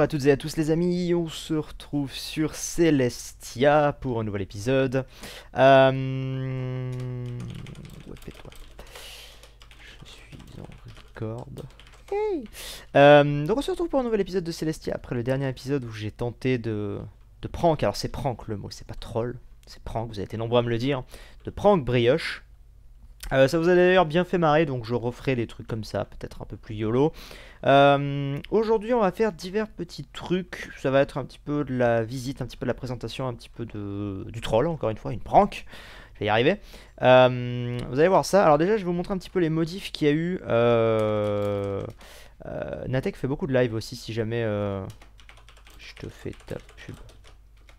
à toutes et à tous les amis, on se retrouve sur Celestia pour un nouvel épisode. Euh... Je suis en record. Hey euh, donc on se retrouve pour un nouvel épisode de Celestia après le dernier épisode où j'ai tenté de... de prank, alors c'est prank le mot, c'est pas troll, c'est prank, vous avez été nombreux à me le dire, de prank brioche. Euh, ça vous a d'ailleurs bien fait marrer, donc je referai des trucs comme ça, peut-être un peu plus YOLO. Euh, aujourd'hui, on va faire divers petits trucs. Ça va être un petit peu de la visite, un petit peu de la présentation, un petit peu de, du troll, encore une fois, une prank. Je vais y arriver. Euh, vous allez voir ça. Alors déjà, je vais vous montrer un petit peu les modifs qu'il y a eu. Euh, euh fait beaucoup de live aussi, si jamais... Je te fais ta pub.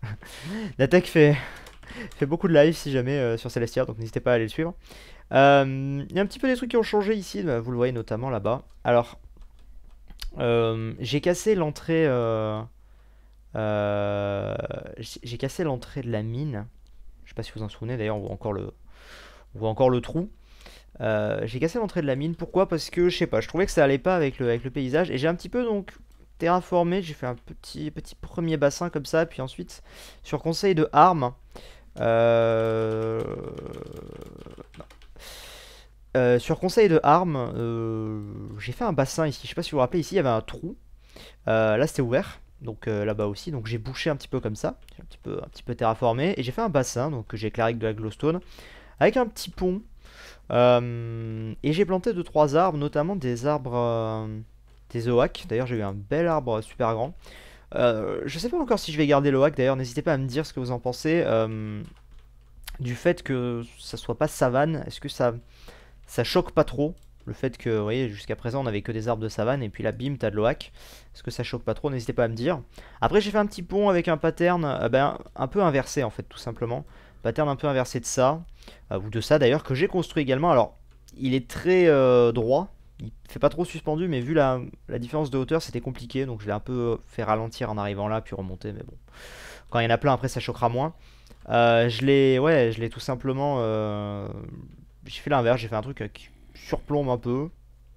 Natek fait... fait beaucoup de live si jamais sur Celestia, donc n'hésitez pas à aller le suivre. Il y a un petit peu des trucs qui ont changé ici, bah, vous le voyez notamment là-bas. Alors, euh, j'ai cassé l'entrée. Euh, euh, j'ai cassé l'entrée de la mine. Je sais pas si vous en souvenez d'ailleurs, on voit encore le, encore le trou. j'ai cassé l'entrée de la mine. Pourquoi Parce que je sais pas, je trouvais que ça allait pas avec le, avec le paysage. Et j'ai un petit peu donc terraformé. J'ai fait un petit, petit premier bassin comme ça. Puis ensuite, sur conseil de Arme... Euh... Euh, sur conseil de armes, euh, j'ai fait un bassin ici. Je sais pas si vous vous rappelez, ici il y avait un trou. Euh, là c'était ouvert, donc là-bas aussi. Donc j'ai bouché un petit peu comme ça, un petit peu, un petit peu terraformé. Et j'ai fait un bassin, donc j'ai éclairé avec de la glowstone, avec un petit pont. et j'ai planté 2-3 arbres, notamment des arbres, des oak. D'ailleurs j'ai eu un bel arbre super grand. je sais pas encore si je vais garder l'oak, d'ailleurs n'hésitez pas à me dire ce que vous en pensez. du fait que ça soit pas savane, est-ce que ça ça choque pas trop le fait que, vous voyez, jusqu'à présent on avait que des arbres de savane et puis là bim, t'as de l'oac. Est-ce que ça choque pas trop N'hésitez pas à me dire. Après j'ai fait un petit pont avec un pattern euh, ben, un peu inversé en fait tout simplement. Pattern un peu inversé de ça, euh, ou de ça d'ailleurs, que j'ai construit également. Alors il est très euh, droit, il fait pas trop suspendu mais vu la, la différence de hauteur c'était compliqué donc je l'ai un peu fait ralentir en arrivant là puis remonter mais bon. Quand il y en a plein après ça choquera moins. je l'ai ouais, je l'ai tout simplement j'ai fait l'inverse, j'ai fait un truc euh, qui surplombe un peu.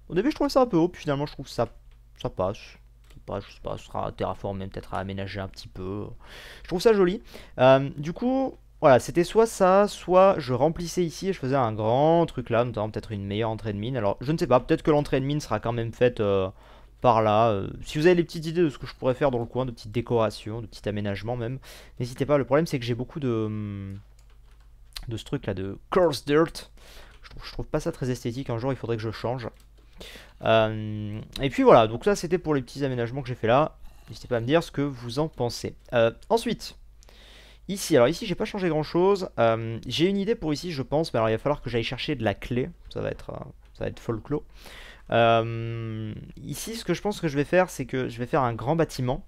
Au début, je trouvais ça un peu haut, puis finalement, je trouve ça, ça passe. Ça passe, je sais pas, ce sera terraformé, même peut-être à aménager un petit peu. Je trouve ça joli. Euh, du coup, voilà, c'était soit ça, soit je remplissais ici et je faisais un grand truc là, notamment peut-être une meilleure entrée de mine. Alors, je ne sais pas, peut-être que l'entrée de mine sera quand même faite euh, par là. si vous avez des petites idées de ce que je pourrais faire dans le coin, de petites décorations, de petits aménagements même, n'hésitez pas. Le problème, c'est que j'ai beaucoup de... Hum, de ce truc là de course Dirt. Je trouve, pas ça très esthétique, un jour il faudrait que je change. Euh, et puis voilà, donc ça c'était pour les petits aménagements que j'ai fait là. N'hésitez pas à me dire ce que vous en pensez. Euh, ensuite, ici, alors ici j'ai pas changé grand chose. Euh, j'ai une idée pour ici je pense, mais alors il va falloir que j'aille chercher de la clé. Ça va être, ça va être folklore. ici ce que je pense que je vais faire c'est que je vais faire un grand bâtiment.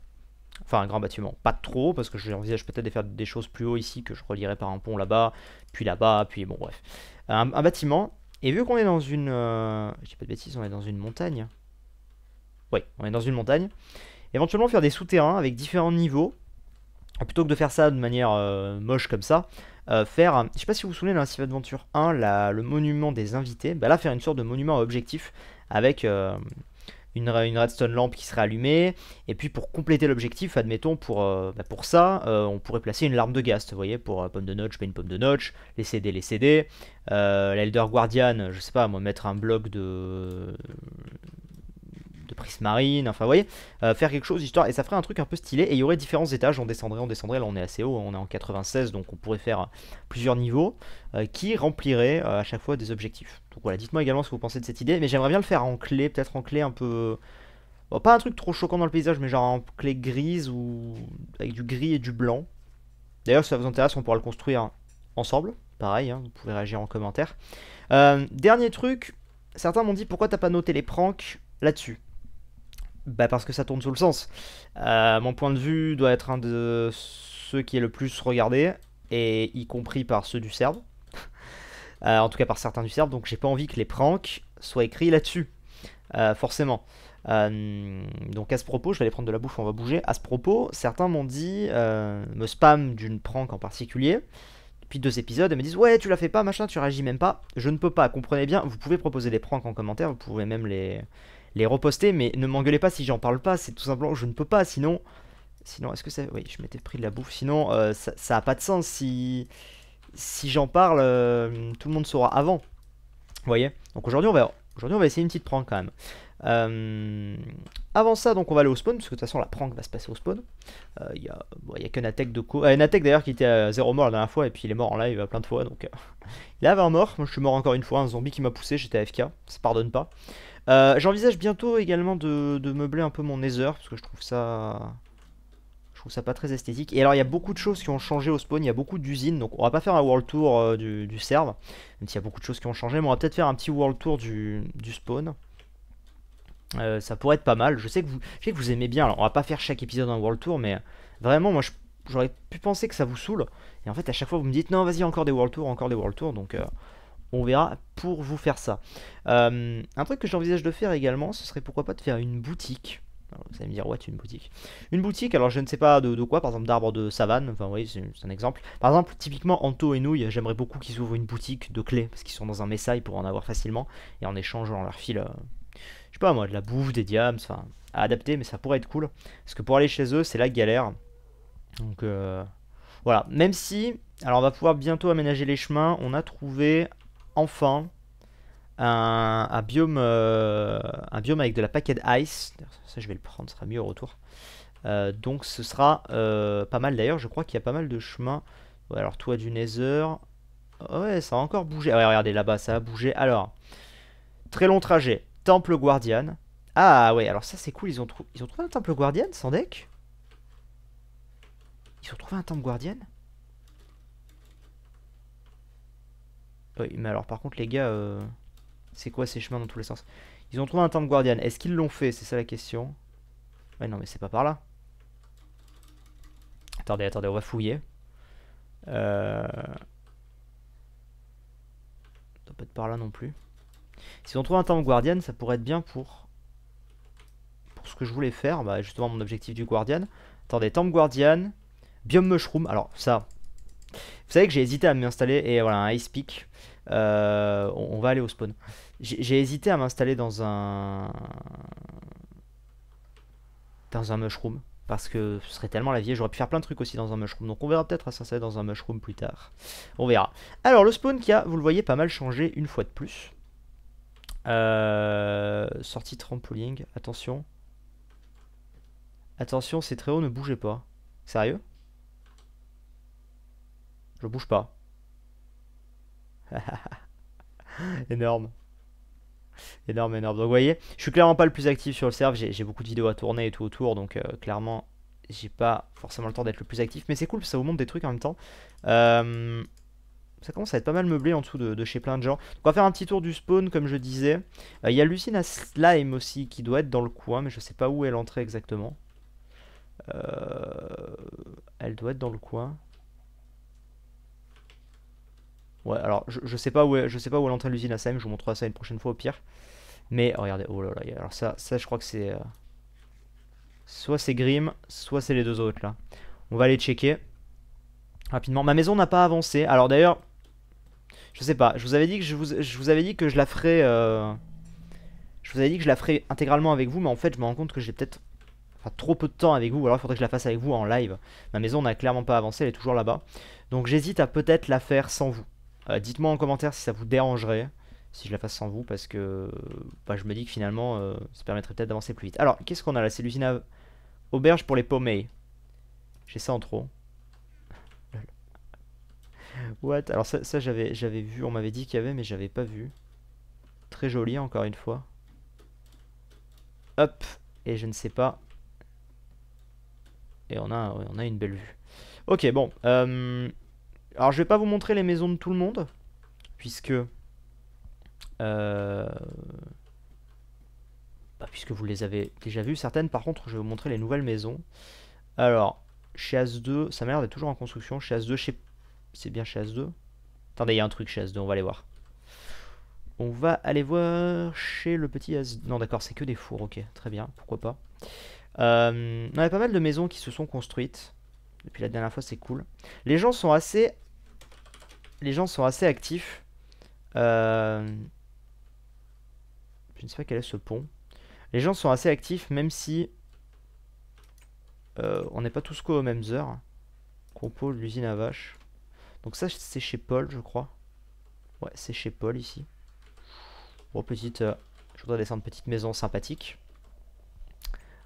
Enfin, un grand bâtiment. Pas trop, parce que j'envisage peut-être de faire des choses plus haut ici, que je relierai par un pont là-bas, puis là-bas, puis bon, bref. Un, bâtiment. Et vu qu'on est dans une... Euh, je dis pas de bêtises, on est dans une montagne. Oui, on est dans une montagne. Éventuellement faire des souterrains avec différents niveaux. Plutôt que de faire ça de manière euh, moche comme ça, euh, faire, je sais pas si vous vous souvenez dans la Adventure 1, la, le monument des invités, bah là faire une sorte de monument objectif avec, une, une redstone lampe qui serait allumée. Et puis pour compléter l'objectif, admettons, pour, euh, bah, pour ça, euh, on pourrait placer une larme de ghast, vous voyez, pour euh, pomme de notch, je une pomme de notch, les CD, les CD. L'Elder Guardian, je sais pas, moi, mettre un bloc de prise marine, enfin vous voyez, euh, faire quelque chose histoire, et ça ferait un truc un peu stylé, et il y aurait différents étages, on descendrait, on descendrait, là on est assez haut, on est en 96, donc on pourrait faire euh, plusieurs niveaux, euh, qui remplirait à chaque fois des objectifs. Donc voilà, dites-moi également ce que vous pensez de cette idée, mais j'aimerais bien le faire en clé, peut-être en clé un peu... Bon, pas un truc trop choquant dans le paysage, mais genre en clé grise ou avec du gris et du blanc. D'ailleurs, si ça vous intéresse, on pourra le construire ensemble. Pareil, hein, vous pouvez réagir en commentaire. dernier truc, certains m'ont dit pourquoi t'as pas noté les pranks là-dessus bah Parce que ça tourne sous le sens. Euh, mon point de vue doit être un de ceux qui est le plus regardé, et y compris par ceux du Serbe. Euh, en tout cas par certains du Serbe, donc j'ai pas envie que les pranks soient écrits là-dessus. Euh, forcément. donc à ce propos, je vais aller prendre de la bouffe, on va bouger. À ce propos, certains m'ont dit, me spam d'une prank en particulier, depuis deux épisodes, et me disent Ouais, tu la fais pas, machin, tu réagis même pas. Je ne peux pas, comprenez bien, vous pouvez proposer des pranks en commentaire, vous pouvez même les, les reposter, mais ne m'engueulez pas si j'en parle pas, c'est tout simplement, je ne peux pas, sinon... Sinon, est-ce que c'est... Oui, je m'étais pris de la bouffe, sinon euh, ça, n'a pas de sens, si... Si j'en parle, euh, tout le monde saura avant. Vous voyez Donc aujourd'hui, on va... Aujourd'hui, on va essayer une petite prank quand même. Euh, avant ça, donc on va aller au spawn, parce que de toute façon la prank va se passer au spawn. Il y n'y a, bon, a de co. Euh, d'ailleurs qui était à zéro mort la dernière fois, et puis il est mort en live plein de fois, donc il avait un mort. Moi je suis mort encore une fois, un zombie qui m'a poussé, j'étais AFK, ça pardonne pas. Euh, j'envisage bientôt également de, meubler un peu mon Nether, parce que je trouve ça... Je trouve ça pas très esthétique. Et alors, il y a beaucoup de choses qui ont changé au spawn, il y a beaucoup d'usines, donc on va pas faire un world tour euh, du, serve, même s'il y a beaucoup de choses qui ont changé, mais on va peut-être faire un petit world tour du, spawn. Euh, ça pourrait être pas mal, je sais, que vous, je sais que vous aimez bien, alors on va pas faire chaque épisode un world tour, mais vraiment, moi, j'aurais pu penser que ça vous saoule, et en fait, à chaque fois, vous me dites, non, vas-y, encore des world tours, encore des world tours, donc on verra pour vous faire ça. Euh, un truc que j'envisage de faire également, ce serait pourquoi pas de faire une boutique. vous allez me dire, what, une boutique Une boutique, alors je ne sais pas de, quoi, par exemple d'arbres de savane, enfin oui, c'est un exemple. Par exemple, typiquement Anto et Nouille, j'aimerais beaucoup qu'ils ouvrent une boutique de clés, parce qu'ils sont dans un ils pour en avoir facilement, et en échange, on leur file, euh, je sais pas moi, de la bouffe, des diams, enfin, à adapter, mais ça pourrait être cool. Parce que pour aller chez eux, c'est la galère. Donc euh, voilà, même si, alors on va pouvoir bientôt aménager les chemins, on a trouvé Enfin, un, biome, euh, un avec de la paquette ice. Ça, je vais le prendre, ce sera mieux au retour. Euh, donc, ce sera euh, pas mal d'ailleurs. Je crois qu'il y a pas mal de chemins. alors, toi du Nether. Ouais, ça a encore bougé. Ouais, regardez là-bas, ça a bougé. Alors, très long trajet. Temple Guardian. Ah ouais, alors ça c'est cool, ils ont, ils ont trouvé un temple Guardian sans deck Ils ont trouvé un temple Guardian Mais alors par contre les gars, euh, c'est quoi ces chemins dans tous les sens Ils ont trouvé un temple guardian. Est-ce qu'ils l'ont fait C'est ça la question. Ouais non mais c'est pas par là. Attendez, attendez, on va fouiller. Euh... Ça doit pas être par là non plus. Si on trouve un temple guardian, ça pourrait être bien pour... Pour ce que je voulais faire, bah justement mon objectif du guardian. Attendez, temple guardian, biome mushroom. Alors ça, vous savez que j'ai hésité à m'installer, et voilà, un Ice Peak. Euh, on, va aller au spawn. J'ai hésité à m'installer dans un... Dans un mushroom. Parce que ce serait tellement la vie. J'aurais pu faire plein de trucs aussi dans un mushroom. Donc on verra peut-être à s'installer dans un mushroom plus tard. On verra. Alors le spawn qui a, vous le voyez, pas mal changé une fois de plus. Euh, sortie trampoline. Attention. Attention, c'est très haut, ne bougez pas. Sérieux je bouge pas. énorme. Énorme, énorme. Donc vous voyez, je suis clairement pas le plus actif sur le serve, j'ai beaucoup de vidéos à tourner et tout autour, donc euh, clairement, j'ai pas forcément le temps d'être le plus actif, mais c'est cool, parce que ça vous montre des trucs en même temps. Euh, ça commence à être pas mal meublé en dessous de, chez plein de gens. Donc on va faire un petit tour du spawn, comme je disais. Euh, il y a Lucina Slime aussi, qui doit être dans le coin, mais je sais pas où est l'entrée exactement. elle doit être dans le coin. Ouais, alors je, sais pas où est, je sais pas où l'usine à je vous montrerai ça une prochaine fois au pire. Mais oh, regardez, oh là là, alors ça, je crois que c'est... Euh, soit c'est Grim, soit c'est les deux autres là. On va aller checker rapidement. Ma maison n'a pas avancé. Alors d'ailleurs, je sais pas, je vous avais dit que je je vous avais dit que je la ferais... Euh, je vous avais dit que je la ferais intégralement avec vous, mais en fait je me rends compte que j'ai peut-être enfin, trop peu de temps avec vous, alors il faudrait que je la fasse avec vous en live. Ma maison n'a clairement pas avancé, elle est toujours là-bas. Donc j'hésite à peut-être la faire sans vous. Euh, dites-moi en commentaire si ça vous dérangerait, si je la fasse sans vous, parce que bah, je me dis que finalement, euh, ça permettrait peut-être d'avancer plus vite. Alors, qu'est-ce qu'on a là C'est l'usine auberge pour les paumés. J'ai ça en trop. What Alors ça, ça j'avais vu, on m'avait dit qu'il y avait, mais j'avais pas vu. Très joli, encore une fois. Hop Et je ne sais pas. Et on a, on a une belle vue. Ok, bon. Euh... Alors je vais pas vous montrer les maisons de tout le monde, puisque... Euh... Bah, puisque vous les avez déjà vues, certaines par contre je vais vous montrer les nouvelles maisons. Alors, chez As2, ça m'a l'air d'être toujours en construction, chez As2, chez... c'est bien chez As2 Attendez, il y a un truc chez As2, on va aller voir. On va aller voir chez le petit As2. Non d'accord, c'est que des fours, ok, très bien, pourquoi pas. Euh... on a pas mal de maisons qui se sont construites depuis la dernière fois, c'est cool. Les gens sont assez les gens sont assez actifs. Euh, je ne sais pas quel est ce pont. Les gens sont assez actifs, même si euh, on n'est pas tous co aux mêmes heures. Compo, l'usine à vache. Donc ça, c'est chez Paul, je crois. Ouais, c'est chez Paul, ici. Bon, oh, petite... Euh, je voudrais descendre petite maison sympathique.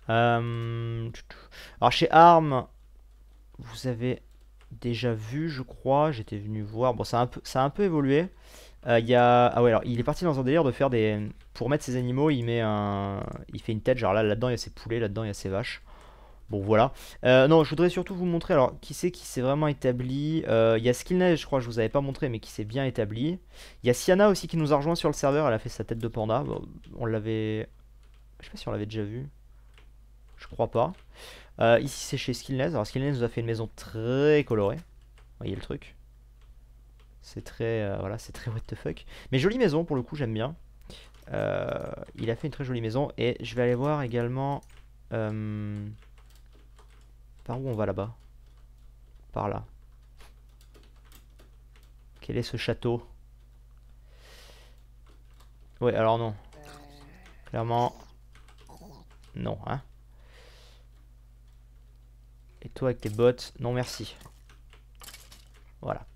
Alors, chez Arm, vous avez déjà vu, je crois. J'étais venu voir. Bon, ça a un peu, ça a un peu évolué. Euh, il y a... Ah ouais, alors il est parti dans un délire de faire des. Pour mettre ses animaux, il met un. Il fait une tête, genre là, là-dedans il y a ses poulets, là-dedans il y a ses vaches. Bon voilà. Euh, non, je voudrais surtout vous montrer, alors qui c'est qui s'est vraiment établi. Euh, il y a Skillnet, je crois je vous avais pas montré, mais qui s'est bien établi. Il y a Siana aussi qui nous a rejoint sur le serveur, elle a fait sa tête de panda. on l'avait. Je sais pas si on l'avait déjà vu. Je crois pas. Euh, ici c'est chez Skillness. Alors Skillness nous a fait une maison très colorée. Voyez le truc. C'est très, euh, voilà, c'est très what the fuck. Mais jolie maison pour le coup, j'aime bien. Euh, il a fait une très jolie maison et je vais aller voir également par où on va là-bas. Par là. Quel est ce château Ouais, alors non. Clairement, non, hein. Et toi avec tes bottes, non merci. Voilà.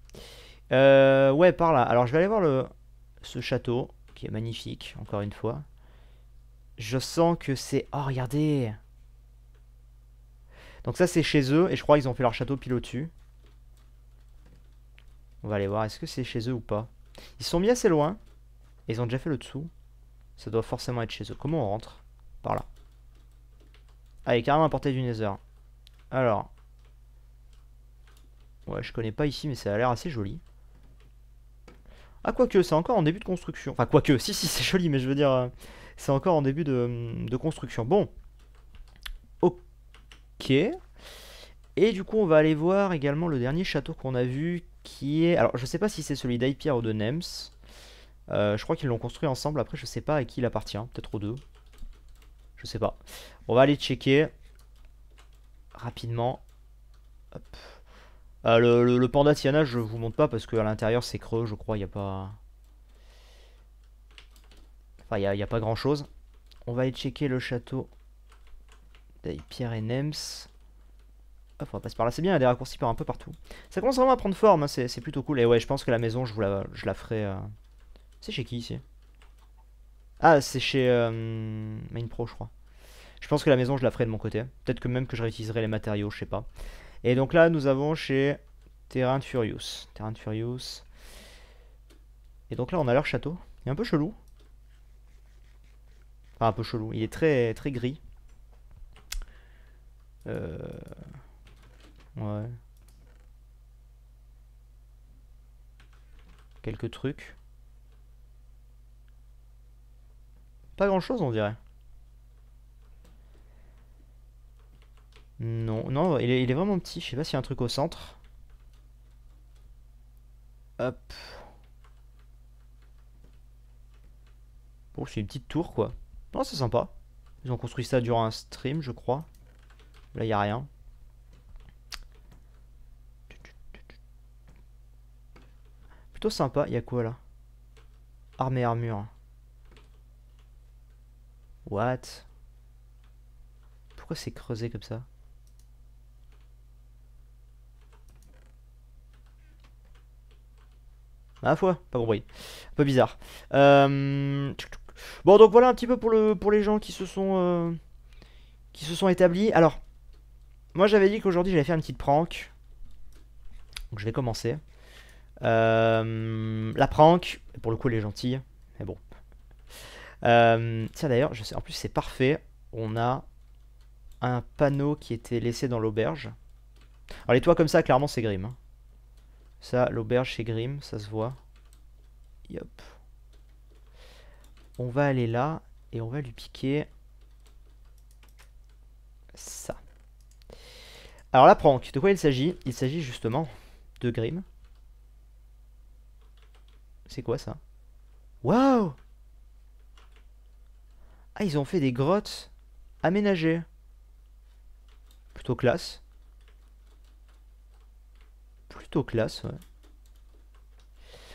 Euh, ouais, par là. Alors je vais aller voir le, ce château, qui est magnifique, encore une fois. Je sens que c'est... Oh, regardez Donc ça, c'est chez eux, et je crois qu'ils ont fait leur château pile au-dessus. On va aller voir, est-ce que c'est chez eux ou pas Ils sont mis assez loin, et ils ont déjà fait le dessous. Ça doit forcément être chez eux. Comment on rentre Par là. Allez, ah, carrément à portée du Nether. Alors. Ouais, je connais pas ici, mais ça a l'air assez joli. Ah, quoique, c'est encore en début de construction. Enfin, quoique, si, si, c'est joli, mais je veux dire, euh, c'est encore en début mm, de, construction. Bon. Ok. Et du coup, on va aller voir également le dernier château qu'on a vu, qui est... Alors, je sais pas si c'est celui d'Hypier ou de Nems. Euh, je crois qu'ils l'ont construit ensemble, après je sais pas à qui il appartient, peut-être aux deux. Je sais pas. On va aller checker rapidement. Euh, le, panda Tiana, je vous montre pas parce à l'intérieur c'est creux, je crois, il a pas... Enfin, il n'y a, pas grand chose. On va aller checker le château Pierre et Nems. Hop, on passe par là. C'est bien, il y a des raccourcis par un peu partout. Ça commence vraiment à prendre forme, hein, c'est plutôt cool. Et ouais, je pense que la maison, je, vous la, je la ferai... Euh, c'est chez qui ici Ah, c'est chez euh, Main Pro, je crois. Je pense que la maison, je la ferai de mon côté. Peut-être que même que je réutiliserai les matériaux, je sais pas. Et donc là, nous avons chez Terrain de Furious. Terrain de Furious. Et donc là, on a leur château. Il est un peu chelou. Enfin, un peu chelou. Il est très, très gris. Euh... Ouais. Quelques trucs. Pas grand chose, on dirait. Non, non, il est, vraiment petit. Je sais pas s'il y a un truc au centre. Hop. Bon, oh, c'est une petite tour, quoi. Non, c'est sympa. Ils ont construit ça durant un stream, je crois. Là, il a rien. Plutôt sympa. Il y a quoi, là Armée armure. What Pourquoi c'est creusé comme ça À la ah, fois hein, Pas compris. Un peu bizarre. Euh, bon, donc voilà un petit peu pour, le, pour les gens qui se sont, euh, qui se sont établis. Alors, moi j'avais dit qu'aujourd'hui j'allais faire une petite prank. Donc je vais commencer. Euh, la prank, pour le coup elle est gentille, mais bon. tiens d'ailleurs, je sais, en plus c'est parfait. On a un panneau qui était laissé dans l'auberge. Alors les toits comme ça, clairement c'est grim. Hein. Ça, l'auberge chez Grim, ça se voit. Yop. On va aller là et on va lui piquer ça. Alors la prank, de quoi il s'agit Il s'agit justement de Grim. C'est quoi ça Waouh Ah, ils ont fait des grottes aménagées. Plutôt classe plutôt classe,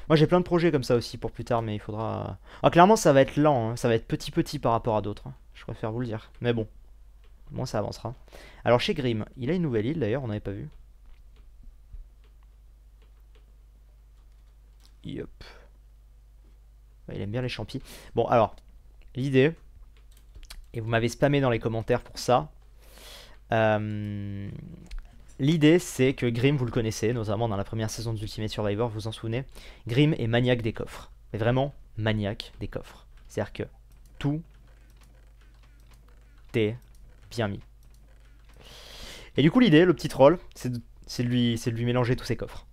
Moi j'ai plein de projets comme ça aussi pour plus tard, mais il faudra... Ah clairement ça va être lent, hein. ça va être petit petit par rapport à d'autres, hein. je préfère vous le dire. Mais bon, moi ça avancera. Alors chez Grim il a une nouvelle île d'ailleurs, on n'avait pas vu. Il aime bien les champis. Bon alors, l'idée, et vous m'avez spammé dans les commentaires pour ça, euh, L'idée, c'est que Grim, vous le connaissez, notamment dans la première saison Ultimate Survivor, vous vous en souvenez, Grim est maniaque des coffres. Mais vraiment, maniaque des coffres. C'est-à-dire que tout est bien mis. Et du coup, l'idée, le petit troll, c'est de, lui, de lui mélanger tous ses coffres.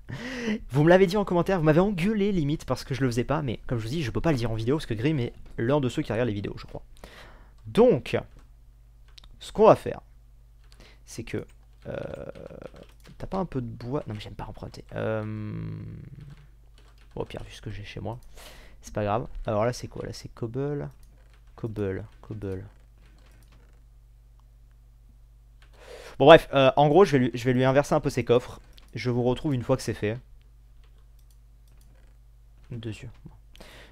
vous me l'avez dit en commentaire, vous m'avez engueulé limite parce que je le faisais pas, mais comme je vous dis, je peux pas le dire en vidéo parce que Grim est l'un de ceux qui regardent les vidéos, je crois. Donc, ce qu'on va faire, c'est que euh, t'as pas un peu de bois Non mais j'aime pas emprunter. Bon, euh, au pire, vu ce que j'ai chez moi, c'est pas grave. Alors là, c'est quoi Là, c'est cobble. Cobble. Cobble. Bon bref, euh, en gros, je vais, lui, inverser un peu ses coffres. Je vous retrouve une fois que c'est fait. Deux yeux.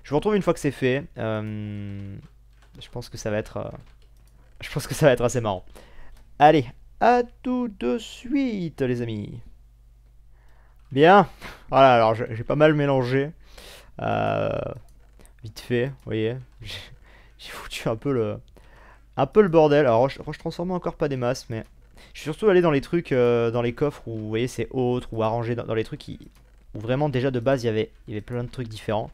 Je vous retrouve une fois que c'est fait. je pense que ça va être... je pense que ça va être assez marrant. Allez, à tout de suite, les amis. Bien. Voilà, alors j'ai pas mal mélangé. Euh, vite fait, vous voyez. J'ai foutu un peu le... Un peu le bordel. Alors, je, transforme encore pas des masses, mais... Je suis surtout allé dans les trucs, euh, dans les coffres où, vous voyez, c'est autre, ou arrangé, dans, les trucs qui, où vraiment, déjà, de base, y il y avait plein de trucs différents.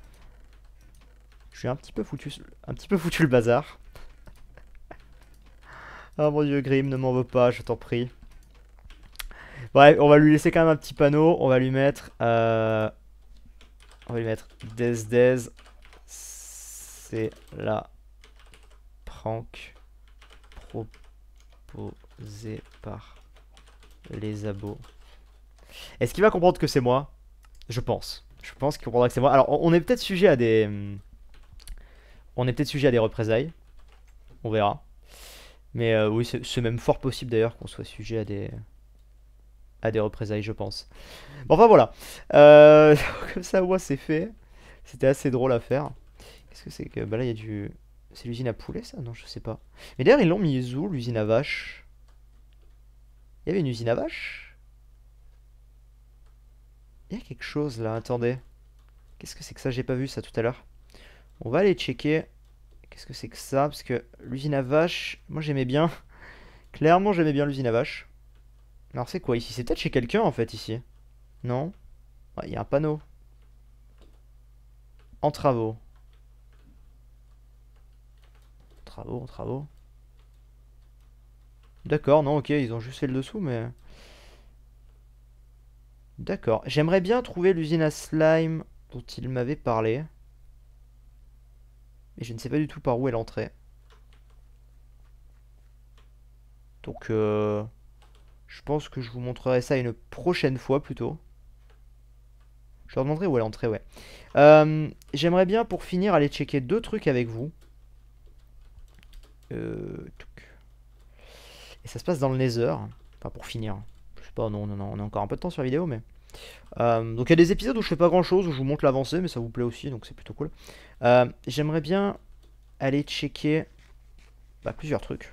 Je suis un petit peu foutu, un petit peu foutu le bazar. Ah mon dieu, Grim, ne m'en veux pas, je t'en prie. Bref, on va lui laisser quand même un petit panneau. On va lui mettre... Euh... On va lui mettre Des Des. C'est la prank proposée par les abos. Est-ce qu'il va comprendre que c'est moi Je pense. Je pense qu'il comprendra que c'est moi. Alors, on est peut-être sujet à des... Hmm, on est peut-être sujet à des représailles. On verra. Mais euh, oui, c'est même fort possible d'ailleurs qu'on soit sujet à des à des représailles, je pense. Bon, enfin voilà. Euh, comme ça, moi, c'est fait. C'était assez drôle à faire. Qu'est-ce que c'est que... Bah là, il y a du... C'est l'usine à poulet, ça Non, je sais pas. Mais d'ailleurs, ils l'ont mis où, l'usine à vache Il y avait une usine à vache Il y a quelque chose, là. Attendez. Qu'est-ce que c'est que ça J'ai pas vu ça tout à l'heure. On va aller checker. Qu'est-ce que c'est que ça Parce que l'usine à vache, moi j'aimais bien. Clairement j'aimais bien l'usine à vache. Alors c'est quoi ici C'est peut-être chez quelqu'un en fait ici. Non Il y a un panneau. En travaux. Travaux, en travaux. D'accord, non ok, ils ont juste fait le dessous mais... D'accord. J'aimerais bien trouver l'usine à slime dont il m'avait parlé. Mais je ne sais pas du tout par où elle entrait. Donc euh, je pense que je vous montrerai ça une prochaine fois plutôt. Je leur demanderai où elle l'entrée, ouais. Euh, j'aimerais bien pour finir aller checker deux trucs avec vous. Euh, et ça se passe dans le Nether. Enfin pour finir. Je sais pas, non, non, non, on a encore un peu de temps sur la vidéo, mais... Euh, donc il y a des épisodes où je fais pas grand chose, où je vous montre l'avancée, mais ça vous plaît aussi, donc c'est plutôt cool. Euh, j'aimerais bien aller checker bah, plusieurs trucs.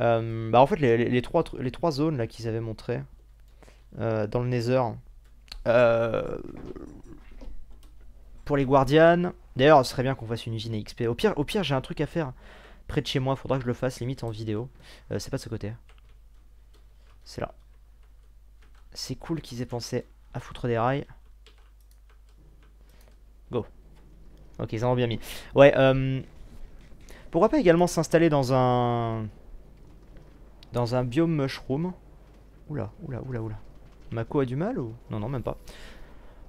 Euh, bah, en fait, les, trois, les trois zones là qu'ils avaient montrées dans le Nether. pour les Guardians, d'ailleurs, ce serait bien qu'on fasse une usine XP. Au pire, au pire j'ai un truc à faire près de chez moi, faudra que je le fasse limite en vidéo. c'est pas de ce côté. C'est là. C'est cool qu'ils aient pensé à foutre des rails. Go. Ok, ils en ont bien mis. Ouais, euh... Pourquoi pas également s'installer dans un... Dans un biome mushroom Oula, oula, oula, oula. Mako a du mal ou... Non, non, même pas.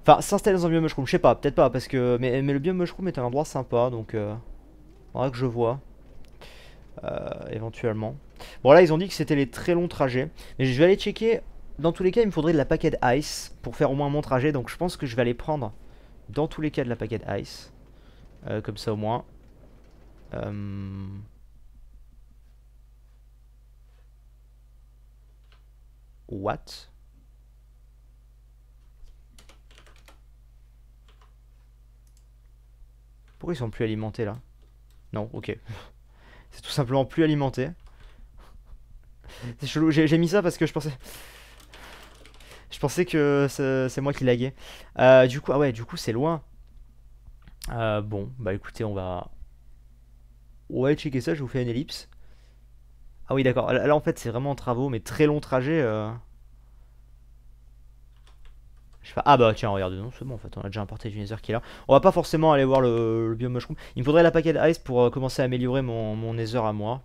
Enfin, s'installer dans un biome mushroom, je sais pas, peut-être pas, parce que... Mais, le biome mushroom est un endroit sympa, donc... Euh... Faudra que je vois. Euh, éventuellement. Bon, là, ils ont dit que c'était les très longs trajets. Mais je vais aller checker dans tous les cas, il me faudrait de la paquette ice pour faire au moins mon trajet. Donc je pense que je vais aller prendre, dans tous les cas, de la paquette ice. Euh, comme ça au moins. Euh, what Pourquoi ils sont plus alimentés là Non, ok. C'est tout simplement plus alimenté. C'est chelou, j'ai mis ça parce que je pensais... Je pensais que c'est moi qui laguais. Euh, du coup, ah ouais, du coup, c'est loin. Euh, bon, bah écoutez, on va... Ouais, checker ça, je vous fais une ellipse. Ah oui, d'accord. Là, en fait, c'est vraiment en travaux, mais très long trajet. Euh. Je Je pas. Ah bah tiens, regarde, non, c'est bon, en fait, on a déjà importé nether qui est là. On va pas forcément aller voir le, biome mushroom. Il me faudrait la paquet ice pour commencer à améliorer mon, mon nether à moi.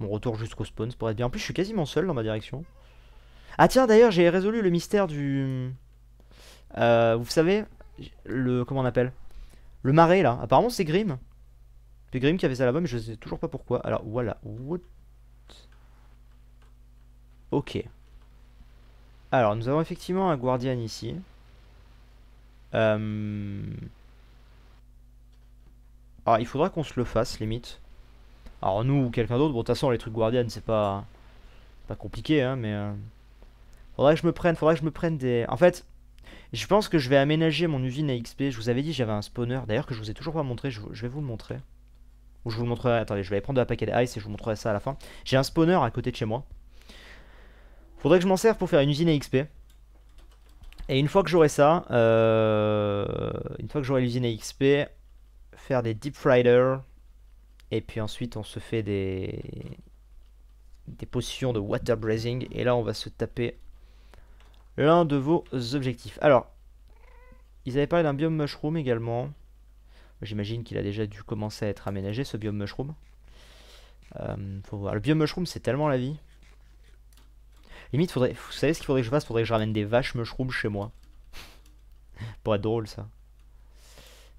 Mon retour jusqu'au spawn, ça pourrait être bien. En plus, je suis quasiment seul dans ma direction. Ah tiens, d'ailleurs, j'ai résolu le mystère du... Euh, vous savez, le... Comment on appelle Le marais, là. Apparemment, c'est Grim. C'est Grim qui avait ça là-bas, mais je sais toujours pas pourquoi. Alors, voilà. What ok. Alors, nous avons effectivement un Guardian ici. Euh... Alors, il faudra qu'on se le fasse, limite. Alors, nous ou quelqu'un d'autre, bon, de toute façon, les trucs Guardian, c'est pas... pas compliqué, hein, mais... Euh, Faudrait que je me prenne, faudrait que je me prenne des... En fait, je pense que je vais aménager mon usine à XP. Je vous avais dit j'avais un spawner, d'ailleurs que je vous ai toujours pas montré, je, vais vous le montrer. Ou je vous le montrerai, attendez, je vais aller prendre un paquet d'ice et je vous montrerai ça à la fin. J'ai un spawner à côté de chez moi. Faudrait que je m'en serve pour faire une usine à XP. Et une fois que j'aurai ça, euh, une fois que j'aurai l'usine à XP, faire des deep fryer. Et puis ensuite on se fait des, des potions de water brazing. Et là on va se taper l'un de vos objectifs. Alors, ils avaient parlé d'un biome mushroom également. J'imagine qu'il a déjà dû commencer à être aménagé ce biome mushroom. Euh, faut voir. Le biome mushroom, c'est tellement la vie. Limite, faudrait, vous savez ce qu'il faudrait que je fasse Faudrait que je ramène des vaches mushroom chez moi. Pour être drôle, ça.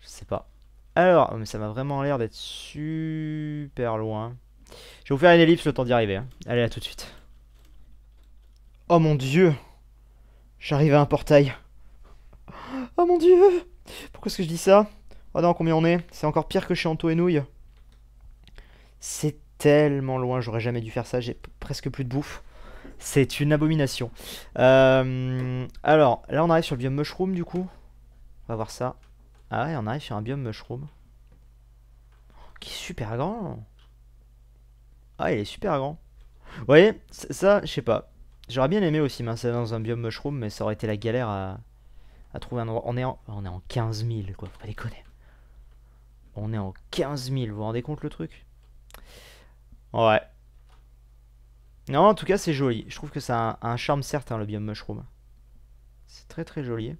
Je sais pas. Alors, mais ça m'a vraiment l'air d'être super loin. Je vais vous faire une ellipse le temps d'y arriver. Hein. Allez, à tout de suite. Oh mon dieu J'arrive à un portail. Oh mon dieu Pourquoi est-ce que je dis ça Oh non, combien on est C'est encore pire que chez Anto et Nouille. C'est tellement loin, j'aurais jamais dû faire ça, j'ai presque plus de bouffe. C'est une abomination. Euh, alors, là on arrive sur le biome mushroom du coup. On va voir ça. Ah ouais, on arrive sur un biome mushroom. Qui est super grand. Ah, il est super grand. Vous voyez, ça, je sais pas. J'aurais bien aimé aussi m'installer dans un biome mushroom, mais ça aurait été la galère à, trouver un endroit. On est, en, on est en 15 000, quoi, faut pas déconner. On est en 15 000, vous vous rendez compte le truc Ouais. Non, en tout cas, c'est joli. Je trouve que ça a un, charme certain, hein, le biome mushroom. C'est très très joli.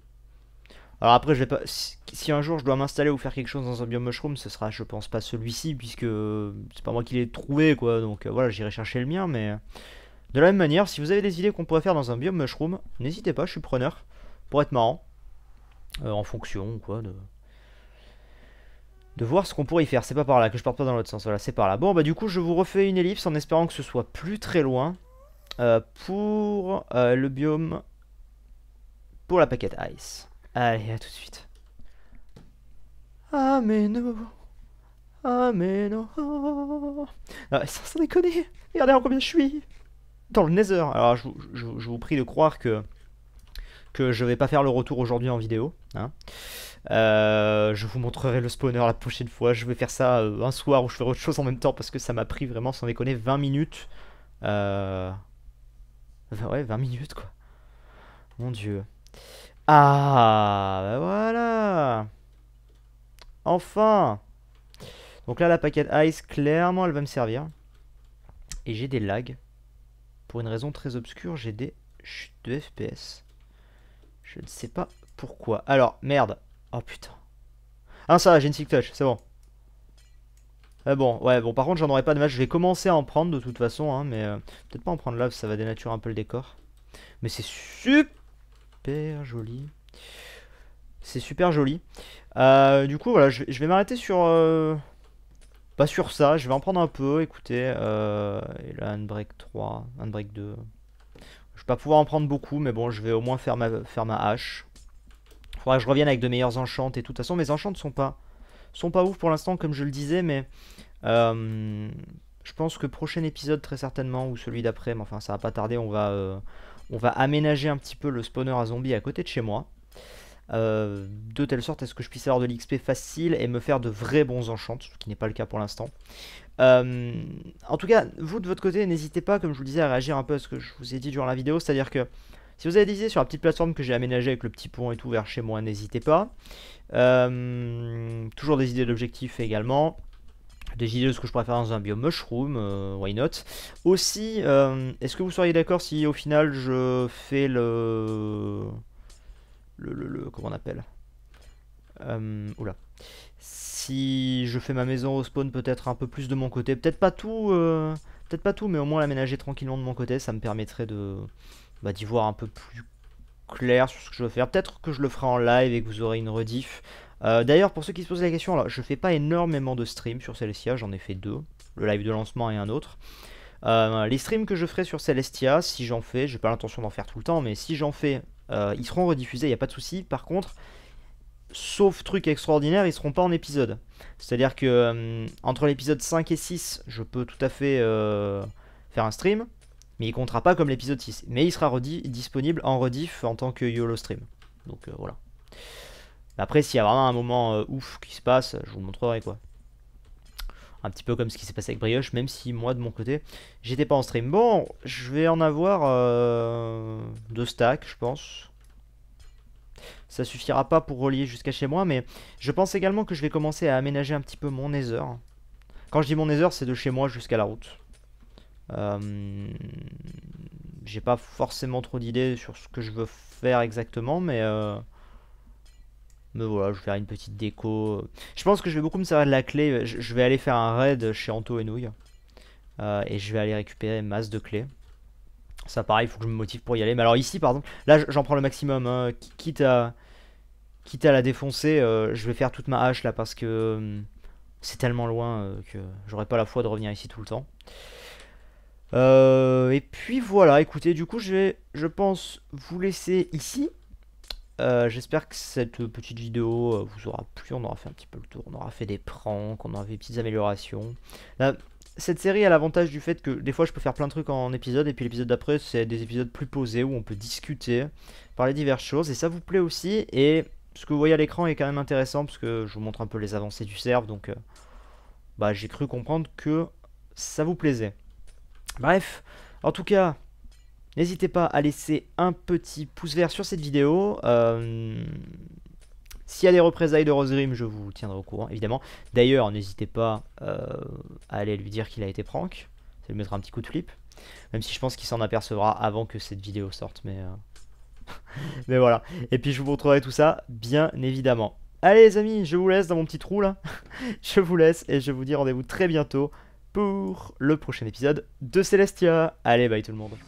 Alors après, je vais pas. Si un jour je dois m'installer ou faire quelque chose dans un biome mushroom, ce sera, je pense, pas celui-ci, puisque euh, c'est pas moi qui l'ai trouvé, quoi. Donc euh, voilà, j'irai chercher le mien, mais de la même manière, si vous avez des idées qu'on pourrait faire dans un biome mushroom, n'hésitez pas, je suis preneur, pour être marrant, euh, en fonction quoi, de, de voir ce qu'on pourrait y faire. C'est pas par là, que je parte pas dans l'autre sens, voilà, c'est par là. Bon, bah du coup, je vous refais une ellipse en espérant que ce soit plus très loin euh, pour euh, le biome, pour la paquette Ice. Allez, à tout de suite. Ah mais non Ah mais non ah, déconner Regardez en combien je suis dans le Nether. Alors, je, vous prie de croire que que je vais pas faire le retour aujourd'hui en vidéo. Hein. Euh, je vous montrerai le spawner la prochaine fois. Je vais faire ça euh, un soir où je ferai autre chose en même temps parce que ça m'a pris vraiment, sans déconner, 20 minutes. Euh, ouais, 20 minutes quoi. Mon dieu. Ah, bah voilà. Enfin. Donc là, la paquette ice, clairement, elle va me servir. Et j'ai des lags. Pour une raison très obscure, j'ai des chutes de FPS. Je ne sais pas pourquoi. Alors, merde. Oh putain. Ah ça, j'ai une sick touch, c'est bon. Ah bon, ouais, bon par contre j'en aurais pas de match. Je vais commencer à en prendre de toute façon, hein, mais euh, peut-être pas en prendre là, ça va dénaturer un peu le décor. Mais c'est super joli. C'est super joli. Euh, du coup, voilà, je, vais m'arrêter sur... Euh, pas sur ça, je vais en prendre un peu, écoutez. Euh, et là, break 3, break 2. Je vais pas pouvoir en prendre beaucoup, mais bon, je vais au moins faire ma, faire ma hache. Faudra que je revienne avec de meilleures enchantes et tout. De toute façon, mes enchantes sont pas, sont pas ouf pour l'instant, comme je le disais, mais... Euh, je pense que prochain épisode, très certainement, ou celui d'après, mais enfin, ça va pas tarder, on va, euh, on va aménager un petit peu le spawner à zombies à côté de chez moi. Euh, de telle sorte à ce que je puisse avoir de l'XP facile et me faire de vrais bons enchants, ce qui n'est pas le cas pour l'instant. Euh, en tout cas, vous de votre côté, n'hésitez pas, comme je vous le disais, à réagir un peu à ce que je vous ai dit durant la vidéo, c'est-à-dire que si vous avez des idées sur la petite plateforme que j'ai aménagée avec le petit pont et tout vers chez moi, n'hésitez pas. Euh, toujours des idées d'objectifs également. Des idées de ce que je préfère dans un biome mushroom, why not. Aussi, est-ce que vous seriez d'accord si au final je fais le le, le, le, comment on appelle euh, oula. Si je fais ma maison au spawn peut-être un peu plus de mon côté, peut-être pas tout, euh, peut-être pas tout, mais au moins l'aménager tranquillement de mon côté, ça me permettrait de bah, d'y voir un peu plus clair sur ce que je veux faire. Peut-être que je le ferai en live et que vous aurez une rediff. Euh, d'ailleurs, pour ceux qui se posent la question, là, je fais pas énormément de streams sur Celestia, j'en ai fait deux, le live de lancement et un autre. Euh, les streams que je ferai sur Celestia, si j'en fais, j'ai pas l'intention d'en faire tout le temps, mais si j'en fais, euh, ils seront rediffusés, il n'y a pas de souci. Par contre, sauf truc extraordinaire, ils seront pas en épisode. C'est-à-dire que euh, entre l'épisode 5 et 6, je peux tout à fait euh, faire un stream, mais il comptera pas comme l'épisode 6. Mais il sera disponible en rediff en tant que YOLO stream. Donc voilà. Après, s'il y a vraiment un moment ouf qui se passe, je vous montrerai quoi un petit peu comme ce qui s'est passé avec Brioche, même si moi de mon côté j'étais pas en stream. Bon, je vais en avoir euh, deux stacks, je pense. Ça suffira pas pour relier jusqu'à chez moi, mais je pense également que je vais commencer à aménager un petit peu mon Nether. Quand je dis mon Nether, c'est de chez moi jusqu'à la route. Euh, j'ai pas forcément trop d'idées sur ce que je veux faire exactement, mais euh, mais voilà, je vais faire une petite déco. Je pense que je vais beaucoup me servir de la clé. Je, vais aller faire un raid chez Anto et Nouille. Euh, et je vais aller récupérer masse de clés. Ça pareil, il faut que je me motive pour y aller. Mais alors ici, par exemple, là j'en prends le maximum. Hein. Quitte, à, quitte à la défoncer, euh, je vais faire toute ma hache là parce que hum, c'est tellement loin euh, que j'aurais pas la foi de revenir ici tout le temps. et puis voilà, écoutez, du coup je vais, je pense, vous laisser ici. Euh, j'espère que cette petite vidéo euh, vous aura plu. On aura fait un petit peu le tour. On aura fait des pranks. On aura fait des petites améliorations. cette série a l'avantage du fait que des fois je peux faire plein de trucs en épisode et puis l'épisode d'après c'est des épisodes plus posés où on peut discuter, parler diverses choses et ça vous plaît aussi et ce que vous voyez à l'écran est quand même intéressant parce que je vous montre un peu les avancées du serve donc euh, bah, j'ai cru comprendre que ça vous plaisait. Bref, en tout cas N'hésitez pas à laisser un petit pouce vert sur cette vidéo. Euh, s'il y a des représailles de Rosegrim, je vous tiendrai au courant, évidemment. D'ailleurs, n'hésitez pas euh, à aller lui dire qu'il a été prank. Ça lui mettra un petit coup de flip. Même si je pense qu'il s'en apercevra avant que cette vidéo sorte, mais... Euh, mais voilà. Et puis je vous montrerai tout ça, bien évidemment. Allez les amis, je vous laisse dans mon petit trou là. je vous laisse et je vous dis rendez-vous très bientôt pour le prochain épisode de Celestia. Allez, bye tout le monde.